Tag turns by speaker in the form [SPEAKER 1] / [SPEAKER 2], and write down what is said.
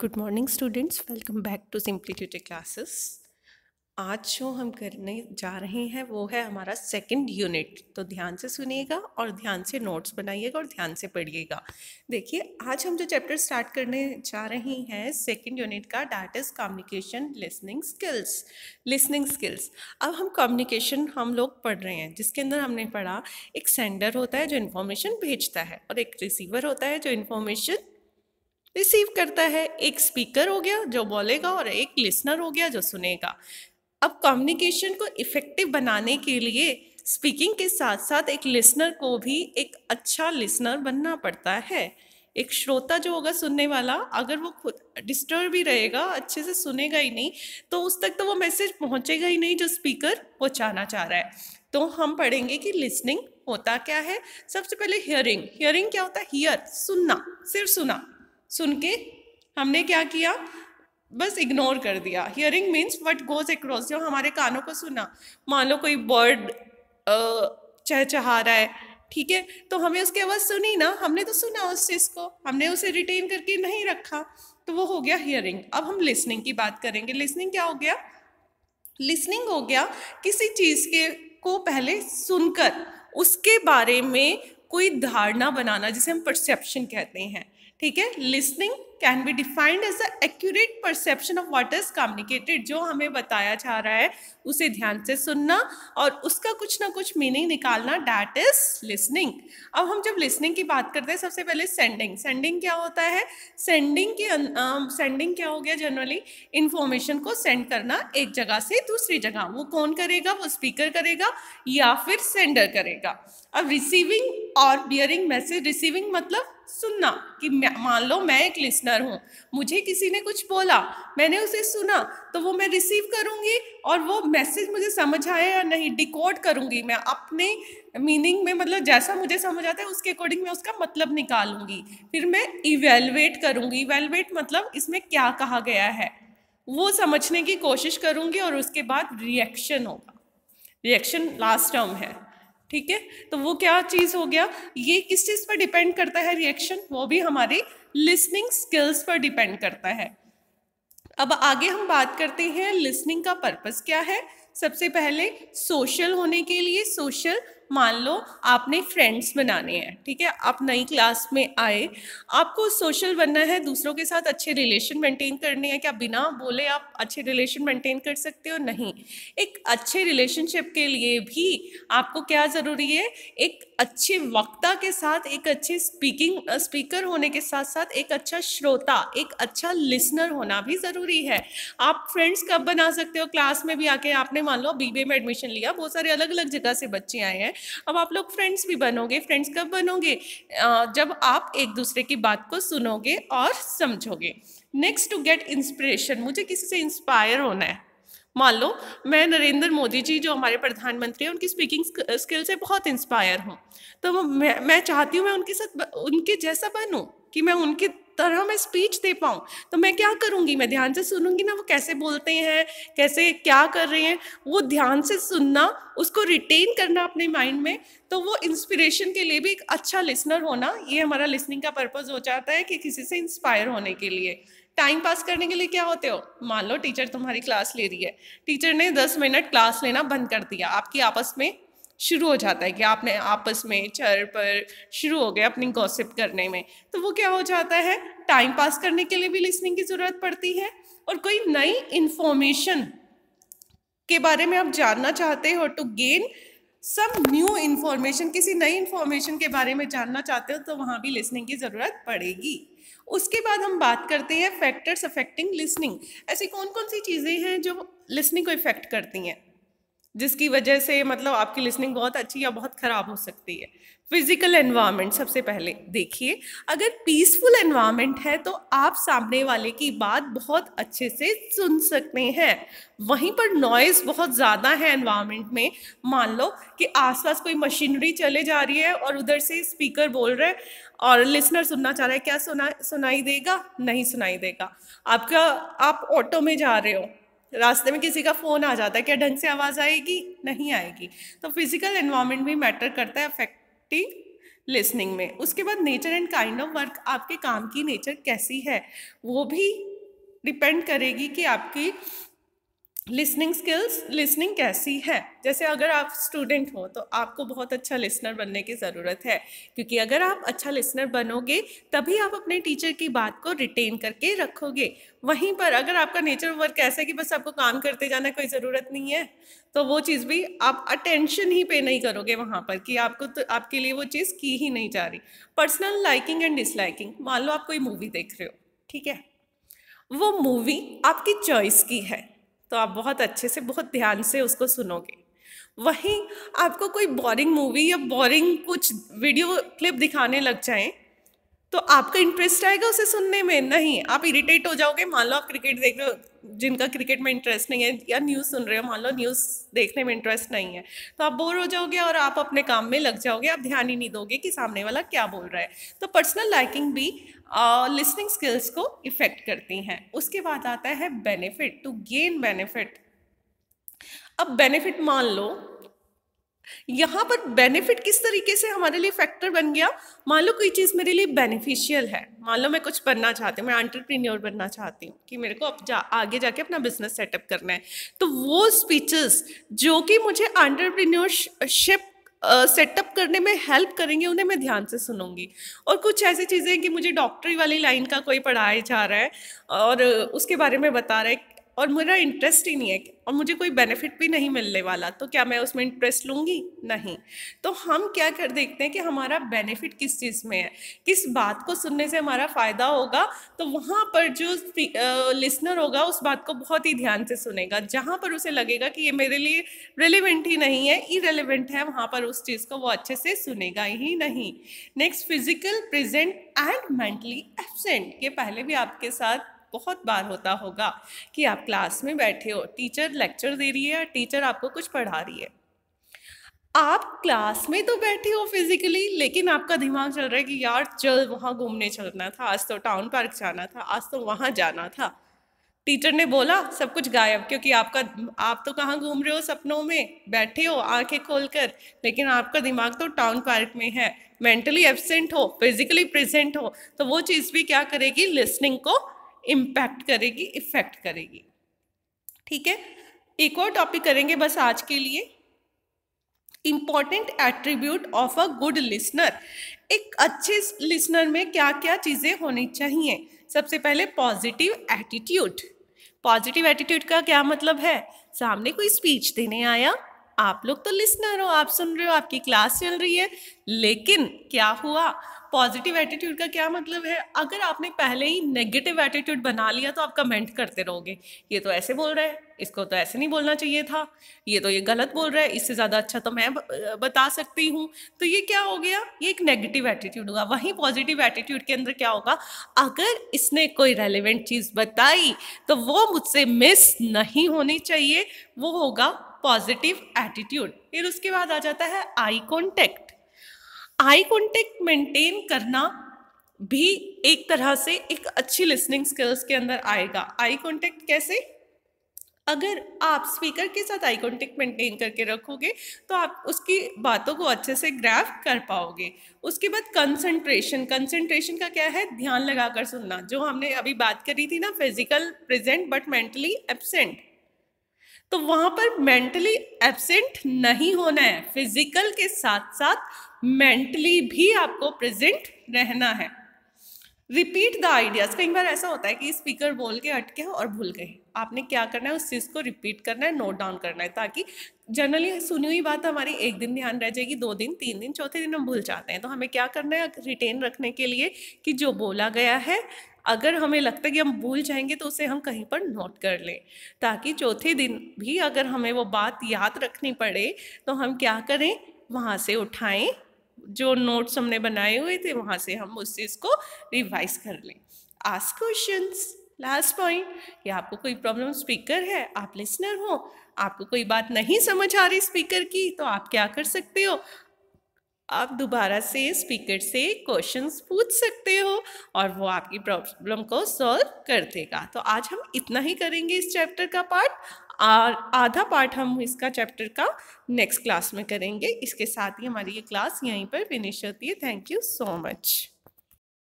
[SPEAKER 1] good morning students welcome back to simply tutor classes आज जो हम करने जा रहे हैं वो है हमारा सेकंड यूनिट तो ध्यान से सुनिएगा और ध्यान से नोट्स बनाइएगा और ध्यान से पढ़िएगा देखिए आज हम जो चैप्टर स्टार्ट करने जा रहे हैं सेकंड यूनिट का that is communication listening skills listening skills अब हम कम्युनिकेशन हम लोग पढ़ रहे हैं जिसके अंदर हमने पढ़ा एक सेंडर होता है जो इन्फॉर्मेशन भेजता है और एक रिसीवर होता है जो इन्फॉर्मेशन रिसीव करता है एक स्पीकर हो गया जो बोलेगा और एक लिसनर हो गया जो सुनेगा अब कम्युनिकेशन को इफ़ेक्टिव बनाने के लिए स्पीकिंग के साथ साथ एक लिसनर को भी एक अच्छा लिसनर बनना पड़ता है एक श्रोता जो होगा सुनने वाला अगर वो खुद डिस्टर्ब ही रहेगा अच्छे से सुनेगा ही नहीं तो उस तक तो वो मैसेज पहुंचेगा ही नहीं जो स्पीकर पहुंचाना चाह रहा है तो हम पढ़ेंगे कि लिसनिंग होता क्या है सबसे पहले हियरिंग हियरिंग क्या होता है हियर सुनना सिर्फ सुना सुन के हमने क्या किया बस इग्नोर कर दिया hearing means what goes across जो हमारे कानों को सुना मान लो कोई बर्ड चहचहा रहा है ठीक है तो हमें उसकी आवाज़ सुनी ना हमने तो सुना उस चीज़ को हमने उसे रिटेन करके नहीं रखा तो वो हो गया हियरिंग अब हम लिसनिंग की बात करेंगे लिसनिंग क्या हो गया लिसनिंग हो गया किसी चीज़ के को पहले सुनकर उसके बारे में कोई धारणा बनाना जिसे हम परसेप्शन कहते हैं ठीक है listening can be defined as a accurate perception of what is communicated जो हमें बताया जा रहा है उसे ध्यान से सुनना और उसका कुछ ना कुछ मीनिंग निकालना डैट इज लिसनिंग अब हम जब लिसनिंग की बात करते हैं सबसे पहले सेंडिंग सेंडिंग क्या होता है सेंडिंग के सेंडिंग अं, क्या हो गया जनरली इंफॉर्मेशन को सेंड करना एक जगह से दूसरी जगह वो कौन करेगा वो स्पीकर करेगा या फिर सेंडर करेगा अब रिसीविंग और बियरिंग मैसेज रिसीविंग मतलब सुनना कि मान लो मैं एक लिसनर हूँ मुझे किसी ने कुछ बोला मैंने उसे सुना तो वो मैं रिसीव करूँगी और वो मैसेज मुझे समझ आया या नहीं डिकोड करूँगी मैं अपने मीनिंग में मतलब जैसा मुझे समझ आता है उसके अकॉर्डिंग मैं उसका मतलब निकालूंगी फिर मैं इवेलुएट करूँगी इवेलुएट मतलब इसमें क्या कहा गया है वो समझने की कोशिश करूँगी और उसके बाद रिएक्शन होगा रिएक्शन लास्ट टर्म है ठीक है तो वो क्या चीज़ हो गया ये किस चीज़ पर डिपेंड करता है रिएक्शन वो भी हमारी लिसनिंग स्किल्स पर डिपेंड करता है अब आगे हम बात करते हैं लिसनिंग का पर्पस क्या है सबसे पहले सोशल होने के लिए सोशल मान लो आपने फ्रेंड्स बनाने हैं ठीक है आप नई क्लास में आए आपको सोशल बनना है दूसरों के साथ अच्छे रिलेशन मेंटेन करने हैं क्या बिना बोले आप अच्छे रिलेशन मेंटेन कर सकते हो नहीं एक अच्छे रिलेशनशिप के लिए भी आपको क्या ज़रूरी है एक अच्छे वक्ता के साथ एक अच्छे स्पीकिंग स्पीकर होने के साथ साथ एक अच्छा श्रोता एक अच्छा लिसनर होना भी ज़रूरी है आप फ्रेंड्स कब बना सकते हो क्लास में भी आके आपने मान लो बीबीए में एडमिशन लिया बहुत सारे अलग अलग जगह से बच्चे आए हैं अब आप लोग फ्रेंड्स भी बनोगे फ्रेंड्स कब बनोगे जब आप एक दूसरे की बात को सुनोगे और समझोगे नेक्स्ट टू गेट इंस्पिरेशन मुझे किसी से इंस्पायर होना है मान लो मैं नरेंद्र मोदी जी जो हमारे प्रधानमंत्री हैं उनकी स्पीकिंग स्किल से बहुत इंस्पायर हूँ तो मैं मैं चाहती हूँ मैं उनके साथ उनके जैसा बनूँ कि मैं उनके तरह मैं स्पीच दे पाऊँ तो मैं क्या करूँगी मैं ध्यान से सुनूंगी ना वो कैसे बोलते हैं कैसे क्या कर रहे हैं वो ध्यान से सुनना उसको रिटेन करना अपने माइंड में तो वो इंस्पिरेशन के लिए भी एक अच्छा लिसनर होना ये हमारा लिसनिंग का पर्पज़ हो जाता है कि किसी से इंस्पायर होने के लिए टाइम पास करने के लिए क्या होते हो मान लो टीचर तुम्हारी क्लास ले रही है टीचर ने दस मिनट क्लास लेना बंद कर दिया आपकी आपस में शुरू हो जाता है कि आपने आपस में चर पर शुरू हो गए अपनी गॉसिप करने में तो वो क्या हो जाता है टाइम पास करने के लिए भी लिसनिंग की ज़रूरत पड़ती है और कोई नई इन्फॉर्मेशन के बारे में आप जानना चाहते हो to gain some new information किसी नई इन्फॉर्मेशन के बारे में जानना चाहते हो तो वहाँ भी लिसनिंग की ज़रूरत पड़ेगी उसके बाद हम बात करते हैं फैक्टर्स अफेक्टिंग लिसनिंग ऐसी कौन कौन सी चीज़ें हैं जो लिसनिंग को इफेक्ट करती हैं जिसकी वजह से मतलब आपकी लिसनिंग बहुत अच्छी या बहुत ख़राब हो सकती है फिजिकल एनवायरनमेंट सबसे पहले देखिए अगर पीसफुल एनवायरनमेंट है तो आप सामने वाले की बात बहुत अच्छे से सुन सकते हैं वहीं पर नॉइज़ बहुत ज़्यादा है एनवायरनमेंट में मान लो कि आसपास कोई मशीनरी चले जा रही है और उधर से स्पीकर बोल रहे हैं और लिसनर सुनना चाह रहा है क्या सुना सुनाई देगा नहीं सुनाई देगा आपका आप ऑटो में जा रहे हो रास्ते में किसी का फ़ोन आ जाता है क्या ढंग से आवाज़ आएगी नहीं आएगी तो फिज़िकल इन्वामेंट भी मैटर करता है अफेक्टिंग लिसनिंग में उसके बाद nature and kind of work आपके काम की नेचर कैसी है वो भी डिपेंड करेगी कि आपकी लिसनिंग स्किल्स लिसनिंग कैसी है जैसे अगर आप स्टूडेंट हो तो आपको बहुत अच्छा लिसनर बनने की ज़रूरत है क्योंकि अगर आप अच्छा लिसनर बनोगे तभी आप अपने टीचर की बात को रिटेन करके रखोगे वहीं पर अगर आपका नेचर वर्क ऐसा है कि बस आपको काम करते जाना कोई ज़रूरत नहीं है तो वो चीज़ भी आप अटेंशन ही पे नहीं करोगे वहाँ पर कि आपको तो आपके लिए वो चीज़ की ही नहीं जा रही पर्सनल लाइकिंग एंड डिसलाइकिंग मान लो आप कोई मूवी देख रहे हो ठीक है वो मूवी आपकी चॉइस की है तो आप बहुत अच्छे से बहुत ध्यान से उसको सुनोगे वहीं आपको कोई बोरिंग मूवी या बोरिंग कुछ वीडियो क्लिप दिखाने लग जाए तो आपका इंटरेस्ट आएगा उसे सुनने में नहीं आप इरिटेट हो जाओगे मान लो आप क्रिकेट देख रहे हो जिनका क्रिकेट में इंटरेस्ट नहीं है या न्यूज़ सुन रहे हो मान लो न्यूज़ देखने में इंटरेस्ट नहीं है तो आप बोर हो जाओगे और आप अपने काम में लग जाओगे आप ध्यान ही नहीं दोगे कि सामने वाला क्या बोल रहा है तो पर्सनल लाइकिंग भी लिसनिंग स्किल्स को इफ़ेक्ट करती हैं उसके बाद आता है बेनिफिट टू गेन बेनिफिट अब बेनिफिट मान लो यहाँ पर बेनिफिट किस तरीके से हमारे लिए फैक्टर बन गया मान लो कोई चीज़ मेरे लिए बेनिफिशियल है मान लो मैं कुछ बनना चाहती हूँ मैं एंटरप्रीन्योर बनना चाहती हूँ कि मेरे को अब जा आगे जाके अपना बिजनेस सेटअप करना है तो वो स्पीचेस जो कि मुझे एंटरप्रीन्योरशिप सेटअप uh, करने में हेल्प करेंगे उन्हें मैं ध्यान से सुनूंगी और कुछ ऐसी चीज़ें कि मुझे डॉक्टरी वाली लाइन का कोई पढ़ाया जा रहा है और उसके बारे में बता रहा है और मेरा इंटरेस्ट ही नहीं है और मुझे कोई बेनिफिट भी नहीं मिलने वाला तो क्या मैं उसमें इंटरेस्ट लूँगी नहीं तो हम क्या कर देखते हैं कि हमारा बेनिफिट किस चीज़ में है किस बात को सुनने से हमारा फ़ायदा होगा तो वहाँ पर जो लिसनर होगा उस बात को बहुत ही ध्यान से सुनेगा जहाँ पर उसे लगेगा कि ये मेरे लिए रेलिवेंट ही नहीं है इरेलीवेंट है वहाँ पर उस चीज़ को वो अच्छे से सुनेगा ही नहीं next physical present and mentally absent ये पहले भी आपके साथ बहुत बार होता होगा कि आप क्लास में बैठे हो टीचर लेक्चर दे रही है या टीचर आपको कुछ पढ़ा रही है आप क्लास में तो बैठे हो फिजिकली लेकिन आपका दिमाग चल रहा है कि यार चल वहाँ घूमने चलना था आज तो टाउन पार्क जाना था आज तो वहाँ जाना था टीचर ने बोला सब कुछ गायब क्योंकि आपका आप तो कहाँ घूम रहे हो सपनों में बैठे हो आंखें खोलकर लेकिन आपका दिमाग तो टाउन पार्क में है मेंटली एबसेंट हो फिजिकली प्रेजेंट हो तो वो चीज़ भी क्या करेगी लिसनिंग को इम्पैक्ट करेगी इफ़ेक्ट करेगी ठीक है एक और टॉपिक करेंगे बस आज के लिए important attribute of a good listener एक अच्छे लिसनर में क्या क्या चीज़ें होनी चाहिए सबसे पहले पॉजिटिव एटीट्यूड पॉजिटिव एटीट्यूड का क्या मतलब है सामने कोई स्पीच देने आया आप लोग तो लिसनर हो आप सुन रहे हो आपकी क्लास चल रही है लेकिन क्या हुआ पॉजिटिव एटीट्यूड का क्या मतलब है अगर आपने पहले ही नेगेटिव एटीट्यूड बना लिया तो आप कमेंट करते रहोगे ये तो ऐसे बोल रहा है इसको तो ऐसे नहीं बोलना चाहिए था ये तो ये गलत बोल रहा है इससे ज़्यादा अच्छा तो मैं बता सकती हूँ तो ये क्या हो गया ये एक नेगेटिव एटीट्यूड होगा वहीं पॉजिटिव एटीट्यूड के अंदर क्या होगा अगर इसने कोई रेलिवेंट चीज़ बताई तो वो मुझसे मिस नहीं होनी चाहिए वो होगा पॉजिटिव एटीट्यूड फिर उसके बाद आ जाता है eye contact eye contact maintain करना भी एक तरह से एक अच्छी लिसनिंग स्किल्स के अंदर आएगा आई कॉन्टेक्ट कैसे अगर आप स्पीकर के साथ आई कॉन्टेक्ट मेंटेन करके रखोगे तो आप उसकी बातों को अच्छे से ग्रैफ कर पाओगे उसके बाद कंसंट्रेशन कंसंट्रेशन का क्या है ध्यान लगाकर सुनना जो हमने अभी बात करी थी ना physical present but mentally absent तो वहाँ पर मेंटली एबसेंट नहीं होना है फिजिकल के साथ साथ मेंटली भी आपको प्रेजेंट रहना है रिपीट द आइडियाज कई बार ऐसा होता है कि स्पीकर बोल के अटके और भूल गए आपने क्या करना है उस चीज़ को रिपीट करना है नोट डाउन करना है ताकि जनरली सुनी हुई बात हमारी एक दिन ध्यान रह जाएगी दो दिन तीन दिन चौथे दिन हम भूल जाते हैं तो हमें क्या करना है रिटेन रखने के लिए कि जो बोला गया है अगर हमें लगता है कि हम भूल जाएंगे तो उसे हम कहीं पर नोट कर लें ताकि चौथे दिन भी अगर हमें वो बात याद रखनी पड़े तो हम क्या करें वहाँ से उठाएं जो नोट्स हमने बनाए हुए थे वहाँ से हम उस चीज़ को रिवाइज कर लें आस्क क्वेश्चन लास्ट पॉइंट या आपको कोई प्रॉब्लम स्पीकर है आप लिसनर हो आपको कोई बात नहीं समझ आ रही स्पीकर की तो आप क्या कर सकते हो आप दोबारा से स्पीकर से क्वेश्चंस पूछ सकते हो और वो आपकी प्रॉब्लम को सॉल्व कर देगा तो आज हम इतना ही करेंगे इस चैप्टर का पार्ट आधा पार्ट हम इसका चैप्टर का नेक्स्ट क्लास में करेंगे इसके साथ ही हमारी ये क्लास यहीं पर फिनिश होती है थैंक यू सो मच